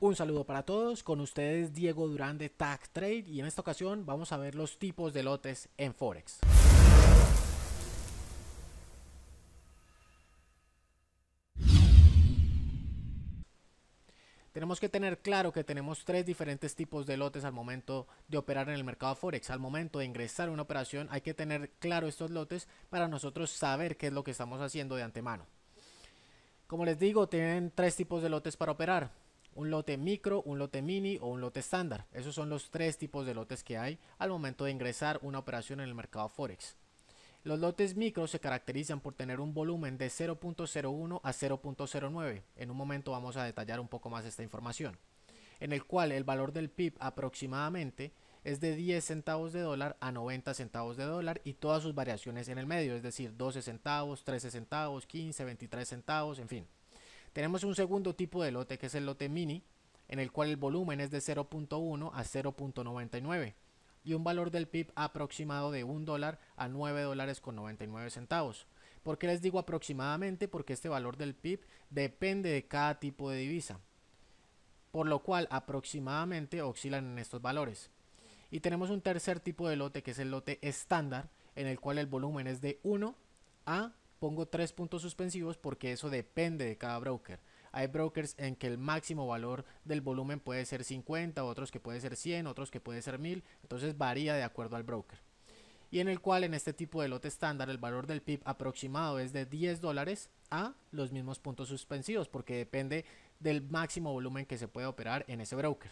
Un saludo para todos, con ustedes Diego Durán de Tag Trade y en esta ocasión vamos a ver los tipos de lotes en Forex. Tenemos que tener claro que tenemos tres diferentes tipos de lotes al momento de operar en el mercado Forex. Al momento de ingresar a una operación hay que tener claro estos lotes para nosotros saber qué es lo que estamos haciendo de antemano. Como les digo, tienen tres tipos de lotes para operar un lote micro, un lote mini o un lote estándar. Esos son los tres tipos de lotes que hay al momento de ingresar una operación en el mercado Forex. Los lotes micro se caracterizan por tener un volumen de 0.01 a 0.09. En un momento vamos a detallar un poco más esta información. En el cual el valor del PIB aproximadamente es de 10 centavos de dólar a 90 centavos de dólar y todas sus variaciones en el medio, es decir, 12 centavos, 13 centavos, 15, 23 centavos, en fin. Tenemos un segundo tipo de lote que es el lote mini, en el cual el volumen es de 0.1 a 0.99 y un valor del PIB aproximado de 1 dólar a 9 dólares con 99 centavos. ¿Por qué les digo aproximadamente? Porque este valor del PIB depende de cada tipo de divisa, por lo cual aproximadamente oscilan en estos valores. Y tenemos un tercer tipo de lote que es el lote estándar, en el cual el volumen es de 1 a pongo tres puntos suspensivos porque eso depende de cada broker. Hay brokers en que el máximo valor del volumen puede ser 50, otros que puede ser 100, otros que puede ser 1000, entonces varía de acuerdo al broker. Y en el cual en este tipo de lote estándar el valor del PIB aproximado es de 10 dólares a los mismos puntos suspensivos porque depende del máximo volumen que se puede operar en ese broker.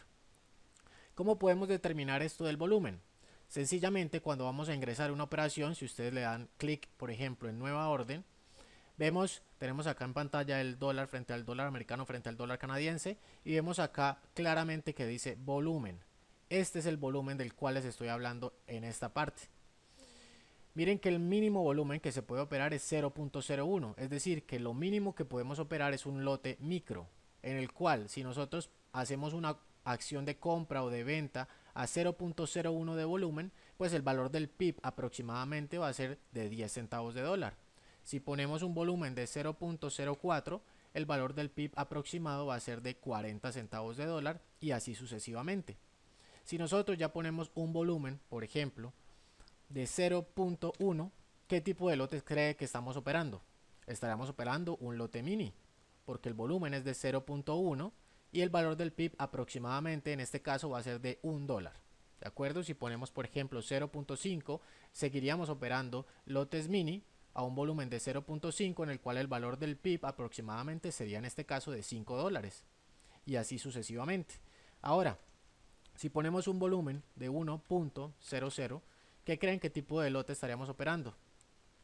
¿Cómo podemos determinar esto del volumen? Sencillamente cuando vamos a ingresar una operación, si ustedes le dan clic, por ejemplo, en nueva orden, vemos, tenemos acá en pantalla el dólar frente al dólar americano frente al dólar canadiense y vemos acá claramente que dice volumen. Este es el volumen del cual les estoy hablando en esta parte. Miren que el mínimo volumen que se puede operar es 0.01, es decir, que lo mínimo que podemos operar es un lote micro, en el cual si nosotros hacemos una acción de compra o de venta a 0.01 de volumen, pues el valor del PIB aproximadamente va a ser de 10 centavos de dólar. Si ponemos un volumen de 0.04, el valor del PIB aproximado va a ser de 40 centavos de dólar y así sucesivamente. Si nosotros ya ponemos un volumen, por ejemplo, de 0.1, ¿qué tipo de lotes cree que estamos operando? Estaremos operando un lote mini, porque el volumen es de 0.1 y el valor del PIB aproximadamente en este caso va a ser de 1 dólar. ¿De acuerdo? Si ponemos por ejemplo 0.5, seguiríamos operando lotes mini a un volumen de 0.5 en el cual el valor del PIB aproximadamente sería en este caso de 5 dólares y así sucesivamente. Ahora, si ponemos un volumen de 1.00, ¿qué creen qué tipo de lote estaríamos operando?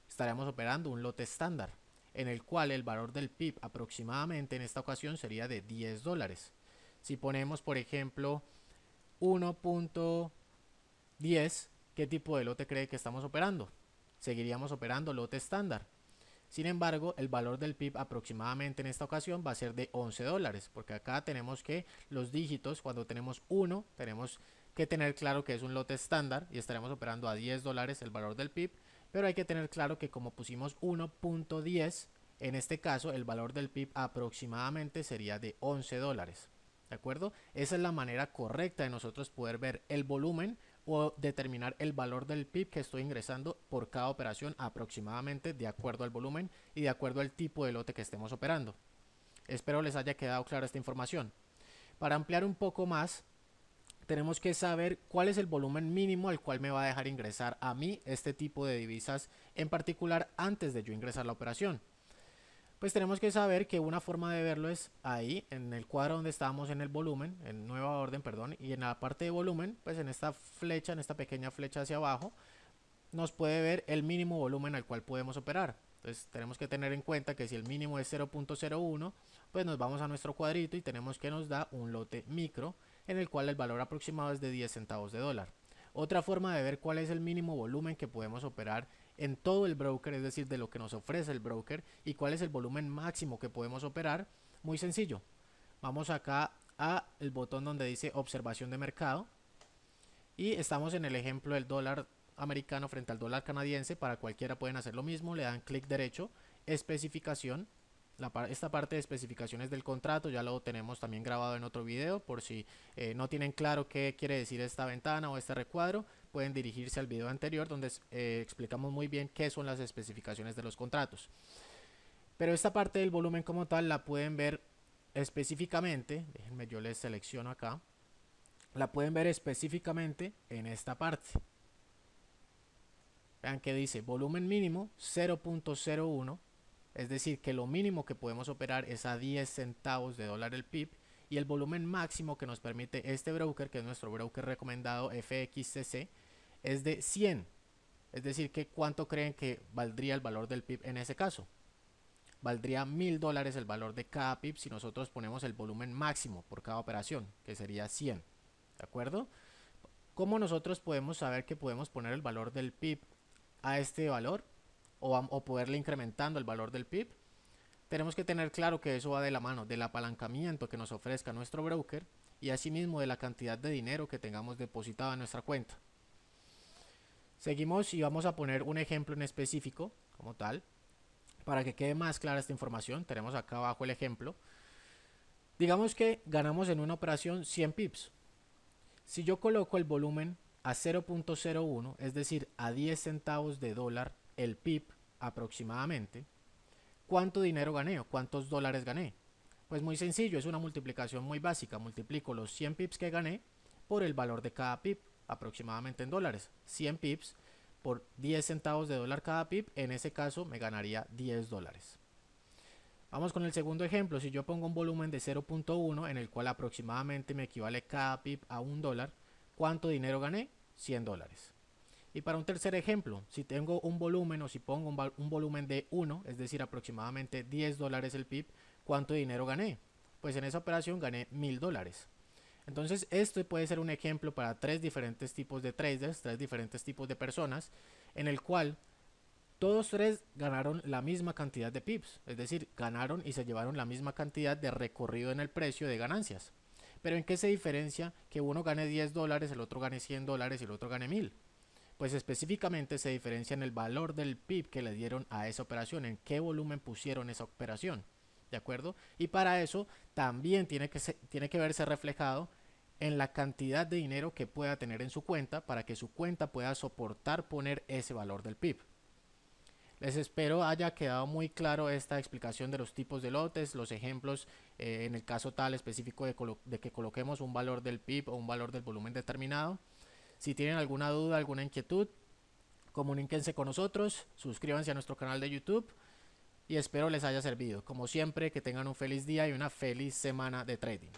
Estaríamos operando un lote estándar en el cual el valor del PIB aproximadamente en esta ocasión sería de 10 dólares. Si ponemos, por ejemplo, 1.10, ¿qué tipo de lote cree que estamos operando? Seguiríamos operando lote estándar. Sin embargo, el valor del PIB aproximadamente en esta ocasión va a ser de 11 dólares, porque acá tenemos que los dígitos, cuando tenemos 1, tenemos que tener claro que es un lote estándar y estaremos operando a 10 dólares el valor del PIB pero hay que tener claro que como pusimos 1.10, en este caso el valor del PIB aproximadamente sería de 11 dólares. ¿De acuerdo? Esa es la manera correcta de nosotros poder ver el volumen o determinar el valor del PIB que estoy ingresando por cada operación aproximadamente de acuerdo al volumen y de acuerdo al tipo de lote que estemos operando. Espero les haya quedado clara esta información. Para ampliar un poco más, tenemos que saber cuál es el volumen mínimo al cual me va a dejar ingresar a mí este tipo de divisas en particular antes de yo ingresar la operación. Pues tenemos que saber que una forma de verlo es ahí, en el cuadro donde estábamos en el volumen, en nueva orden, perdón, y en la parte de volumen, pues en esta flecha, en esta pequeña flecha hacia abajo, nos puede ver el mínimo volumen al cual podemos operar. Entonces tenemos que tener en cuenta que si el mínimo es 0.01, pues nos vamos a nuestro cuadrito y tenemos que nos da un lote micro en el cual el valor aproximado es de 10 centavos de dólar. Otra forma de ver cuál es el mínimo volumen que podemos operar en todo el broker, es decir, de lo que nos ofrece el broker y cuál es el volumen máximo que podemos operar, muy sencillo. Vamos acá a el botón donde dice observación de mercado y estamos en el ejemplo del dólar americano frente al dólar canadiense, para cualquiera pueden hacer lo mismo, le dan clic derecho, especificación esta parte de especificaciones del contrato ya lo tenemos también grabado en otro video por si eh, no tienen claro qué quiere decir esta ventana o este recuadro pueden dirigirse al video anterior donde eh, explicamos muy bien qué son las especificaciones de los contratos pero esta parte del volumen como tal la pueden ver específicamente déjenme yo les selecciono acá la pueden ver específicamente en esta parte vean que dice volumen mínimo 0.01 es decir, que lo mínimo que podemos operar es a 10 centavos de dólar el PIB y el volumen máximo que nos permite este broker, que es nuestro broker recomendado FXCC, es de 100. Es decir, que cuánto creen que valdría el valor del PIB en ese caso. Valdría 1000 dólares el valor de cada PIB si nosotros ponemos el volumen máximo por cada operación, que sería 100. ¿De acuerdo? ¿Cómo nosotros podemos saber que podemos poner el valor del PIB a este valor? o, poderle incrementando el valor del PIB, tenemos que tener claro que eso va de la mano del apalancamiento que nos ofrezca nuestro broker y asimismo de la cantidad de dinero que tengamos depositado en nuestra cuenta. Seguimos y vamos a poner un ejemplo en específico como tal. Para que quede más clara esta información, tenemos acá abajo el ejemplo. Digamos que ganamos en una operación 100 pips. Si yo coloco el volumen a 0.01, es decir, a 10 centavos de dólar el PIB aproximadamente, ¿cuánto dinero gané o cuántos dólares gané? Pues muy sencillo, es una multiplicación muy básica. Multiplico los 100 pips que gané por el valor de cada pip, aproximadamente en dólares. 100 pips por 10 centavos de dólar cada pip, en ese caso me ganaría 10 dólares. Vamos con el segundo ejemplo. Si yo pongo un volumen de 0.1 en el cual aproximadamente me equivale cada pip a un dólar, ¿cuánto dinero gané? 100 dólares. Y para un tercer ejemplo, si tengo un volumen o si pongo un, volumen de 1, es decir, aproximadamente 10 dólares el PIB, ¿cuánto dinero gané? Pues en esa operación gané 1000 dólares. Entonces, esto puede ser un ejemplo para tres diferentes tipos de traders, tres diferentes tipos de personas, en el cual todos tres ganaron la misma cantidad de pips, es decir, ganaron y se llevaron la misma cantidad de recorrido en el precio de ganancias. Pero ¿en qué se diferencia que uno gane 10 dólares, el otro gane 100 dólares y el otro gane 1000? pues específicamente se diferencia en el valor del PIB que le dieron a esa operación, en qué volumen pusieron esa operación, ¿de acuerdo? Y para eso también tiene que, tiene que verse reflejado en la cantidad de dinero que pueda tener en su cuenta para que su cuenta pueda soportar poner ese valor del PIB. Les espero haya quedado muy claro esta explicación de los tipos de lotes, los ejemplos eh, en el caso tal específico de, de que coloquemos un valor del PIB o un valor del volumen determinado. Si tienen alguna duda, alguna inquietud, comuníquense con nosotros, suscríbanse a nuestro canal de YouTube y espero les haya servido. Como siempre, que tengan un feliz día y una feliz semana de trading.